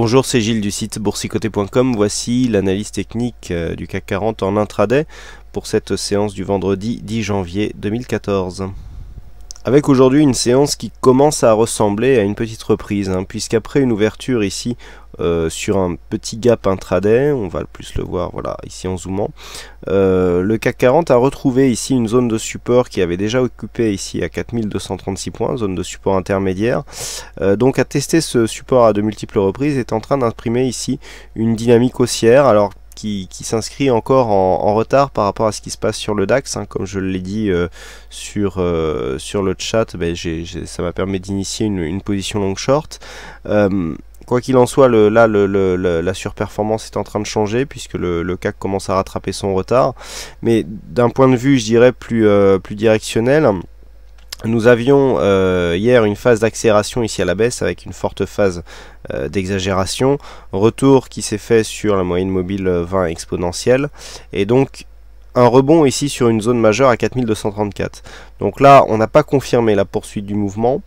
Bonjour, c'est Gilles du site boursicoté.com. Voici l'analyse technique euh, du CAC 40 en intraday pour cette séance du vendredi 10 janvier 2014. Avec aujourd'hui une séance qui commence à ressembler à une petite reprise, hein, puisqu'après une ouverture ici euh, sur un petit gap intraday, on va le plus le voir voilà, ici en zoomant, euh, le CAC 40 a retrouvé ici une zone de support qui avait déjà occupé ici à 4236 points, zone de support intermédiaire, euh, donc a testé ce support à de multiples reprises est en train d'imprimer ici une dynamique haussière, alors qui, s'inscrit encore en, retard par rapport à ce qui se passe sur le DAX. Hein. Comme je l'ai dit euh, sur, euh, sur le chat, ben, ça m'a permis d'initier une, position long short. Euh, quoi qu'il en soit, là, la surperformance est en train de changer puisque le, CAC commence à rattraper son retard. Mais d'un point de vue, je dirais, plus, plus directionnel, nous avions euh, hier une phase d'accélération ici à la baisse avec une forte phase euh, d'exagération, retour qui s'est fait sur la moyenne mobile 20 euh, exponentielle et donc un rebond ici sur une zone majeure à 4234. Donc là, on n'a pas confirmé la poursuite du mouvement,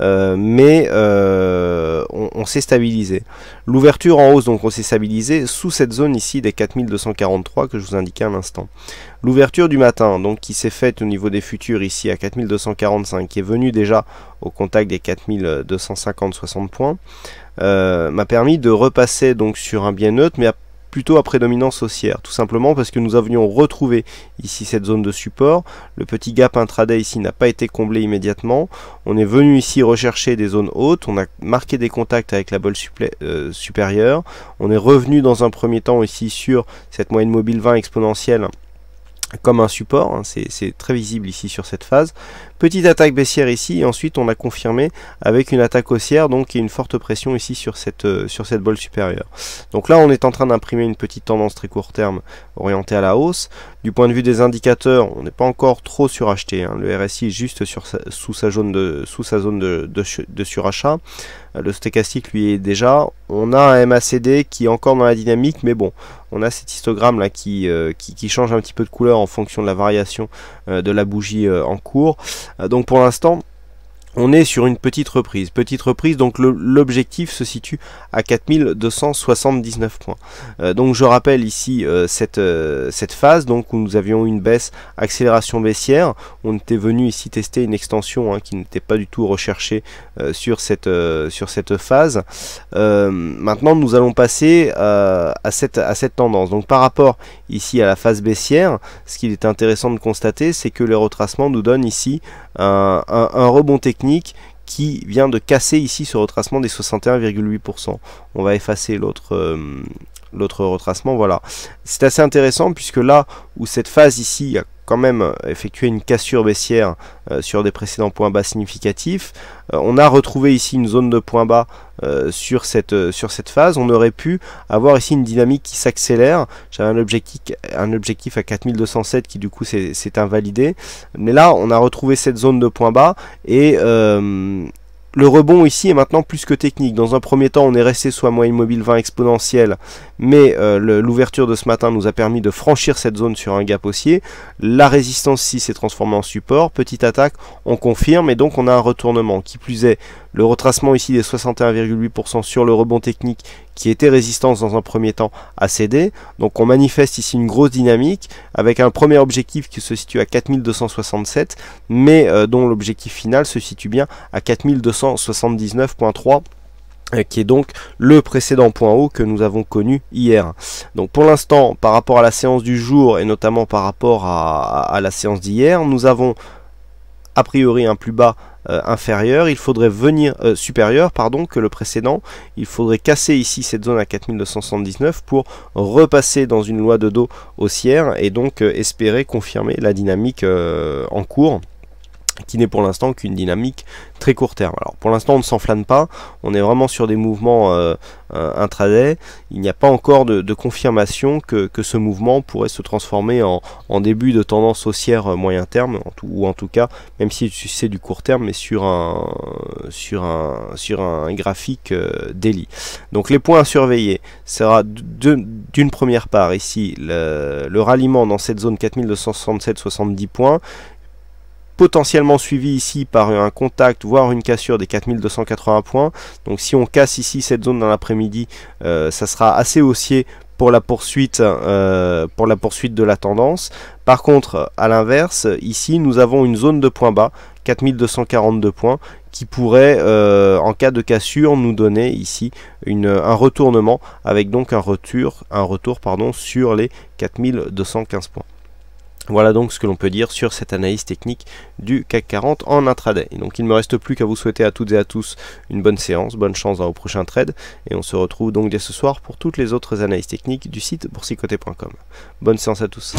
euh, mais euh, on, s'est stabilisé. L'ouverture en hausse, donc on s'est stabilisé sous cette zone ici des 4243 que je vous indiquais à l'instant. L'ouverture du matin, donc qui s'est faite au niveau des futurs ici à 4245, qui est venue déjà au contact des 4250-60 points, euh, m'a permis de repasser donc sur un bien neutre, mais à plutôt à prédominance haussière, tout simplement parce que nous avions retrouvé ici cette zone de support, le petit gap intraday ici n'a pas été comblé immédiatement, on est venu ici rechercher des zones hautes, on a marqué des contacts avec la bol euh, supérieure, on est revenu dans un premier temps ici sur cette moyenne mobile 20 exponentielle comme un support, hein, c'est très visible ici sur cette phase. Petite attaque baissière ici, et ensuite on a confirmé avec une attaque haussière, donc a une forte pression ici sur cette, euh, sur cette bolle supérieure. Donc là on est en train d'imprimer une petite tendance très court terme orientée à la hausse. Du point de vue des indicateurs, on n'est pas encore trop suracheté, hein. le RSI est juste sous, sa zone de, sous sa zone de surachat le stochastique lui est déjà. On a un MACD qui est encore dans la dynamique, mais bon, on a cet histogramme là qui, euh, qui, change un petit peu de couleur en fonction de la variation euh, de la bougie euh, en cours. donc pour l'instant, on est sur une petite reprise. Petite reprise, donc l'objectif se situe à 4279 points. Euh, donc je rappelle ici euh, cette, euh, cette phase donc, où nous avions une baisse, accélération baissière. On était venu ici tester une extension hein, qui n'était pas du tout recherchée sur, cette, sur cette phase. maintenant nous allons passer à, cette, à cette tendance. Donc par rapport ici à la phase baissière, ce qu'il est intéressant de constater, c'est que le retracement nous donne ici un, rebond technique qui vient de casser ici ce retracement des 61,8%. On va effacer l'autre euh, l'autre retracement, voilà. C'est assez intéressant puisque là où cette phase ici a quand même euh, effectué une cassure baissière euh, sur des précédents points bas significatifs. Euh, on a retrouvé ici une zone de points bas sur, cette, sur cette phase. On aurait pu avoir ici une dynamique qui s'accélère. J'avais un objectif, un objectif à 4207 qui du coup s'est invalidé. Mais là, on a retrouvé cette zone de points bas et, le rebond ici est maintenant plus que technique. Dans un premier temps, on est resté soit moyen moyenne mobile 20 exponentielle, mais euh, l'ouverture de ce matin nous a permis de franchir cette zone sur un gap haussier. La résistance ici s'est transformée en support. Petite attaque, on confirme et donc on a un retournement. Qui plus est, le retracement ici des 61,8% sur le rebond technique qui était résistance dans un premier temps a cédé. Donc on manifeste ici une grosse dynamique avec un premier objectif qui se situe à 4267 mais euh, dont l'objectif final se situe bien à 4279.3 qui est donc le précédent point haut que nous avons connu hier. Donc pour l'instant, par rapport à la séance du jour et notamment par rapport à la séance d'hier, nous avons a priori un plus bas euh, inférieur, il faudrait venir euh, supérieur, pardon, que le précédent. Il faudrait casser ici cette zone à 4279 pour repasser dans une loi de dos haussière et donc euh, espérer confirmer la dynamique en cours qui n'est pour l'instant qu'une dynamique très court terme. Alors pour l'instant on ne s'enflamme pas, on est vraiment sur des mouvements euh, euh, intraday, il n'y a pas encore de, confirmation que, ce mouvement pourrait se transformer en, début de tendance haussière euh, moyen terme, ou en tout cas, même si c'est du court terme, mais sur un, sur un, sur un graphique délit. daily. Donc les points à surveiller sera d'une première part ici le, le ralliement dans cette zone 4267-70 points, potentiellement suivi ici par un contact, voire une cassure des 4280 points. Donc si on casse ici cette zone dans l'après-midi, euh, ça sera assez haussier pour la poursuite, euh, pour la poursuite de la tendance. Par contre, à l'inverse, ici nous avons une zone de points bas, 4242 points, qui pourrait, euh, en cas de cassure, nous donner ici un retournement avec donc un retour, un retour pardon, sur les 4215 points. Voilà donc ce que l'on peut dire sur cette analyse technique du CAC 40 en intraday. donc il ne me reste plus qu'à vous souhaiter à toutes et à tous une bonne séance, bonne chance dans vos prochains trades, et on se retrouve donc dès ce soir pour toutes les autres analyses techniques du site boursicoté.com. Bonne séance à tous.